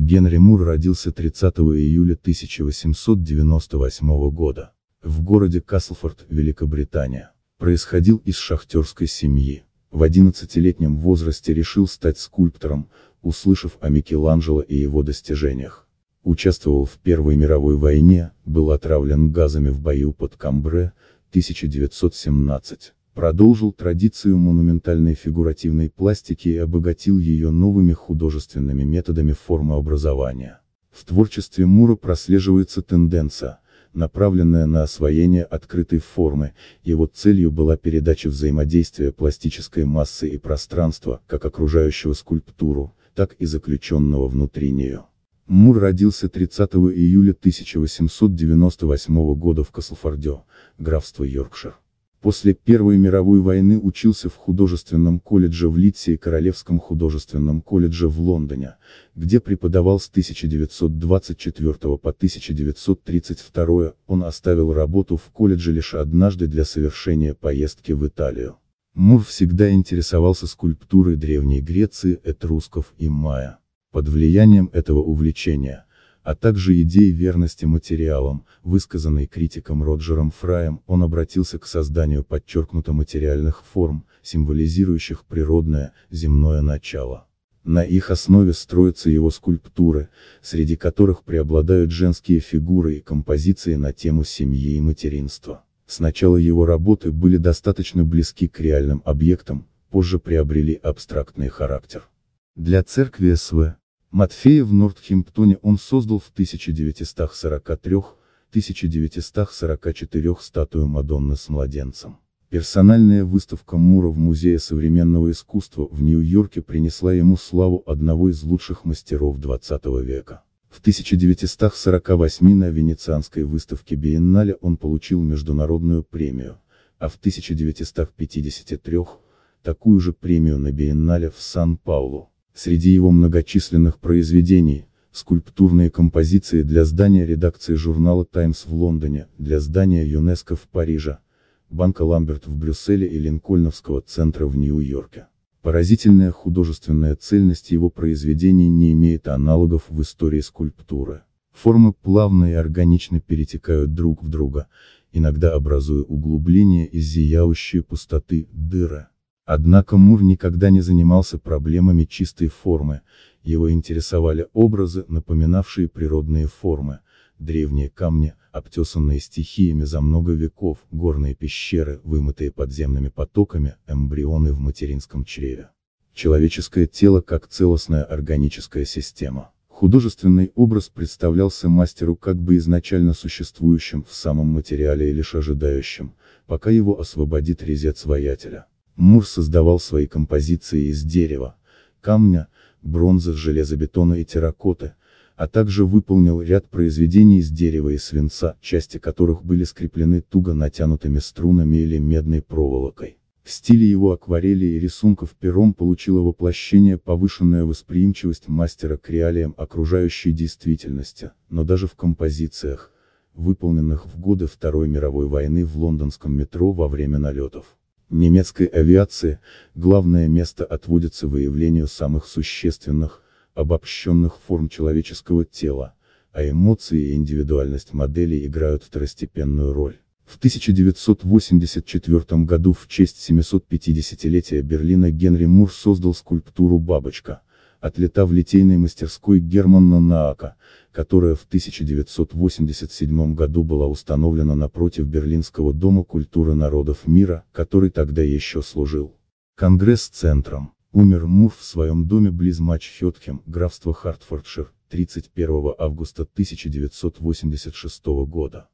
Генри Мур родился 30 июля 1898 года. В городе Каслфорд, Великобритания. Происходил из шахтерской семьи. В 11-летнем возрасте решил стать скульптором, услышав о Микеланджело и его достижениях. Участвовал в Первой мировой войне, был отравлен газами в бою под Камбре, 1917 продолжил традицию монументальной фигуративной пластики и обогатил ее новыми художественными методами формообразования. В творчестве Мура прослеживается тенденция, направленная на освоение открытой формы, его целью была передача взаимодействия пластической массы и пространства, как окружающего скульптуру, так и заключенного внутри нее. Мур родился 30 июля 1898 года в Каслфордё, графство Йоркшир. После Первой мировой войны учился в художественном колледже в Литсе и Королевском художественном колледже в Лондоне, где преподавал с 1924 по 1932, он оставил работу в колледже лишь однажды для совершения поездки в Италию. Мур всегда интересовался скульптурой Древней Греции, этрусков и майя. Под влиянием этого увлечения, а также идеи верности материалам, высказанной критиком Роджером Фраем, он обратился к созданию подчеркнуто материальных форм, символизирующих природное, земное начало. На их основе строятся его скульптуры, среди которых преобладают женские фигуры и композиции на тему семьи и материнства. Сначала его работы были достаточно близки к реальным объектам, позже приобрели абстрактный характер. Для церкви СВ, Матфея в Нортхемптоне он создал в 1943-1944 статую Мадонны с младенцем. Персональная выставка Мура в Музее современного искусства в Нью-Йорке принесла ему славу одного из лучших мастеров XX века. В 1948 на Венецианской выставке Биеннале он получил международную премию, а в 1953 такую же премию на Биеннале в Сан-Паулу. Среди его многочисленных произведений, скульптурные композиции для здания редакции журнала Times в Лондоне, для здания ЮНЕСКО в Париже, банка Ламберт в Брюсселе и Линкольновского центра в Нью-Йорке. Поразительная художественная цельность его произведений не имеет аналогов в истории скульптуры. Формы плавно и органично перетекают друг в друга, иногда образуя углубления и зияющие пустоты, дыры. Однако Мур никогда не занимался проблемами чистой формы, его интересовали образы, напоминавшие природные формы, древние камни, обтесанные стихиями за много веков, горные пещеры, вымытые подземными потоками, эмбрионы в материнском чреве. Человеческое тело как целостная органическая система. Художественный образ представлялся мастеру как бы изначально существующим в самом материале и лишь ожидающим, пока его освободит резец воятеля. Мур создавал свои композиции из дерева, камня, бронзы, железобетона и терракоты, а также выполнил ряд произведений из дерева и свинца, части которых были скреплены туго натянутыми струнами или медной проволокой. В стиле его акварели и рисунков пером получила воплощение повышенная восприимчивость мастера к реалиям окружающей действительности, но даже в композициях, выполненных в годы Второй мировой войны в лондонском метро во время налетов немецкой авиации, главное место отводится выявлению самых существенных, обобщенных форм человеческого тела, а эмоции и индивидуальность моделей играют второстепенную роль. В 1984 году в честь 750-летия Берлина Генри Мур создал скульптуру «Бабочка», отлета в литейной мастерской Германа Наака, которая в 1987 году была установлена напротив Берлинского дома культуры народов мира, который тогда еще служил Конгресс-центром. Умер Мур в своем доме близ Матчхетхем, графство Хартфордшир, 31 августа 1986 года.